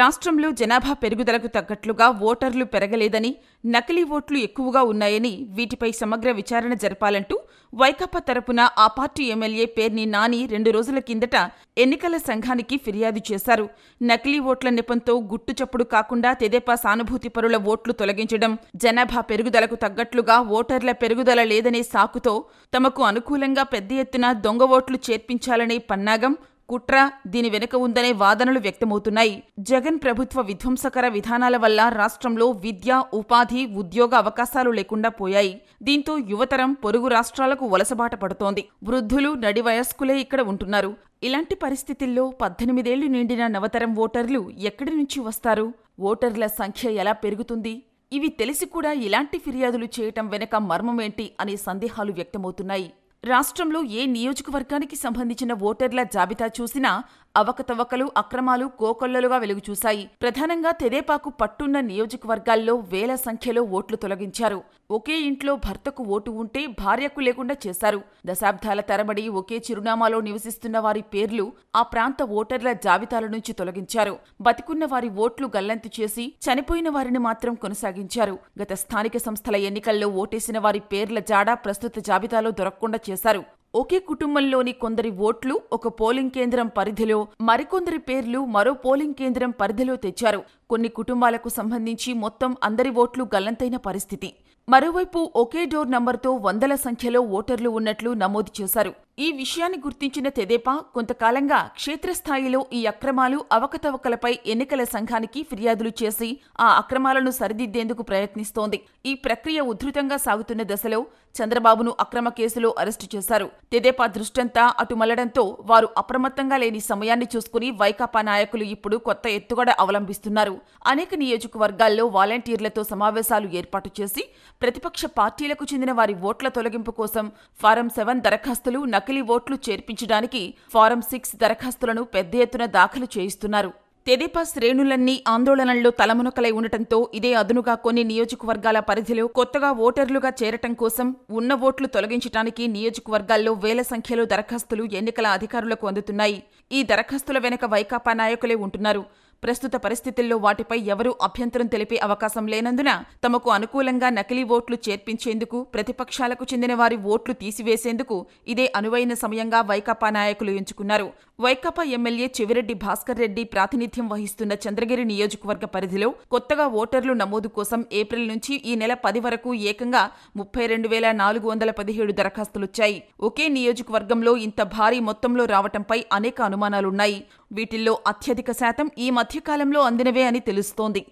రాష్ట్రంలో జనాభా పెరుగుదలకు తగ్గట్లుగా ఓటర్లు పెరగలేదని నకిలీ ఓట్లు ఎక్కువగా ఉన్నాయని వీటిపై సమగ్ర విచారణ జరపాలంటూ వైకాపా తరపున ఆ పార్టీ ఎమ్మెల్యే పేర్ని నాని రెండు రోజుల కిందట ఎన్నికల సంఘానికి ఫిర్యాదు చేశారు నకిలీ ఓట్ల నెపంతో గుట్టు చప్పుడు కాకుండా తెదేపా సానుభూతిపరుల ఓట్లు తొలగించడం జనాభా పెరుగుదలకు తగ్గట్లుగా ఓటర్ల పెరుగుదల లేదనే సాకుతో తమకు అనుకూలంగా పెద్ద ఎత్తున దొంగ ఓట్లు చేర్పించాలనే పన్నాగం కుట్ర దీని వెనుక ఉందనే వాదనలు వ్యక్తమవుతున్నాయి జగన్ ప్రభుత్వ విధ్వంసకర విధానాల వల్ల రాష్ట్రంలో విద్య ఉపాధి ఉద్యోగ అవకాశాలు లేకుండా పోయాయి దీంతో యువతరం పొరుగు రాష్ట్రాలకు వలసబాట పడుతోంది వృద్ధులు నడి వయస్కులే ఇక్కడ ఉంటున్నారు ఇలాంటి పరిస్థితుల్లో పద్దెనిమిదేళ్లు నిండిన నవతరం ఓటర్లు ఎక్కడి నుంచి వస్తారు ఓటర్ల సంఖ్య ఎలా పెరుగుతుంది ఇవి తెలిసి కూడా ఇలాంటి ఫిర్యాదులు చేయటం వెనక మర్మమేంటి అనే సందేహాలు వ్యక్తమవుతున్నాయి రాష్ట్రంలో ఏ నియోజకవర్గానికి సంబంధించిన ఓటర్ల జాబితా చూసినా అవకతవకలు అక్రమాలు కోకొల్లలుగా వెలుగుచూశాయి ప్రధానంగా తెదేపాకు పట్టున్న నియోజకవర్గాల్లో వేల సంఖ్యలో ఓట్లు తొలగించారు ఒకే ఇంట్లో భర్తకు ఓటు ఉంటే భార్యకు లేకుండా చేశారు దశాబ్దాల తరబడి ఒకే చిరునామాలో నివసిస్తున్న వారి పేర్లు ఆ ప్రాంత ఓటర్ల జాబితాల నుంచి తొలగించారు బతికున్న వారి ఓట్లు గల్లంతు చేసి చనిపోయిన వారిని మాత్రం కొనసాగించారు గత స్థానిక సంస్థల ఎన్నికల్లో ఓటేసిన వారి పేర్ల జాడ ప్రస్తుత జాబితాలో దొరకకుండా చేశారు ఒకే కుటుంబంలోని కొందరి ఓట్లు ఒక పోలింగ్ కేంద్రం పరిధిలో మరికొందరి పేర్లు మరో పోలింగ్ కేంద్రం పరిధిలో తెచ్చారు కొన్ని కుటుంబాలకు సంబంధించి మొత్తం అందరి ఓట్లు గల్లంతైన పరిస్థితి మరోవైపు ఒకే డోర్ నంబర్తో వందల సంఖ్యలో ఓటర్లు ఉన్నట్లు నమోదు చేశారు ఈ విషయాన్ని గుర్తించిన తెదేపా కొంతకాలంగా క్షేత్రస్థాయిలో ఈ అక్రమాలు అవకతవకలపై ఎన్నికల సంఘానికి ఫిర్యాదులు చేసి ఆ అక్రమాలను సరిదిద్దేందుకు ప్రయత్నిస్తోంది ఈ ప్రక్రియ ఉధృతంగా సాగుతున్న దశలో చంద్రబాబును అక్రమ కేసులో అరెస్టు చేశారు తెదేపా దృష్టంతా అటు మలడంతో వారు అప్రమత్తంగా లేని సమయాన్ని చూసుకుని వైకాపా నాయకులు ఇప్పుడు కొత్త ఎత్తుగడ అవలంబిస్తున్నారు అనేక నియోజకవర్గాల్లో వాలంటీర్లతో సమావేశాలు ఏర్పాటు చేసి ప్రతిపక్ష పార్టీలకు చెందిన వారి ఓట్ల తొలగింపు కోసం ఫారం సెవెన్ దరఖాస్తులు నకిలీ ఓట్లు చేర్పించడానికి ఫారం సిక్స్ దరఖాస్తులను పెద్ద ఎత్తున దాఖలు చేయిస్తున్నారు తెదేపా శ్రేణులన్నీ ఆందోళనల్లో తలమునకలై ఉండటంతో ఇదే అదునుగా కొన్ని నియోజకవర్గాల పరిధిలో కొత్తగా ఓటర్లుగా చేరటం కోసం ఉన్న ఓట్లు తొలగించడానికి నియోజకవర్గాల్లో వేల సంఖ్యలో దరఖాస్తులు ఎన్నికల అధికారులకు అందుతున్నాయి ఈ దరఖాస్తుల వెనుక వైకాపా నాయకులే ఉంటున్నారు ప్రస్తుత పరిస్థితుల్లో వాటిపై ఎవరూ అభ్యంతరం తెలిపే అవకాశం లేనందున తమకు అనుకూలంగా నకిలీ ఓట్లు చేర్పించేందుకు ప్రతిపక్షాలకు చెందిన వారి ఓట్లు తీసివేసేందుకు ఇదే అనువైన సమయంగా వైకాపా నాయకులు ఎంచుకున్నారు వైకాపా ఎమ్మెల్యే చెవిరెడ్డి భాస్కర్ రెడ్డి ప్రాతినిధ్యం వహిస్తున్న చంద్రగిరి నియోజకవర్గ పరిధిలో కొత్తగా ఓటర్లు నమోదు కోసం ఏప్రిల్ నుంచి ఈ నెల పది వరకు ఏకంగా ముప్పై రెండు వేల నాలుగు వందల పదిహేడు దరఖాస్తులొచ్చాయి ఒకే నియోజకవర్గంలో ఇంత భారీ మొత్తంలో రావటంపై అనేక అనుమానాలున్నాయి వీటిల్లో అత్యధిక శాతం ఈ మధ్యకాలంలో అందినవే అని తెలుస్తోంది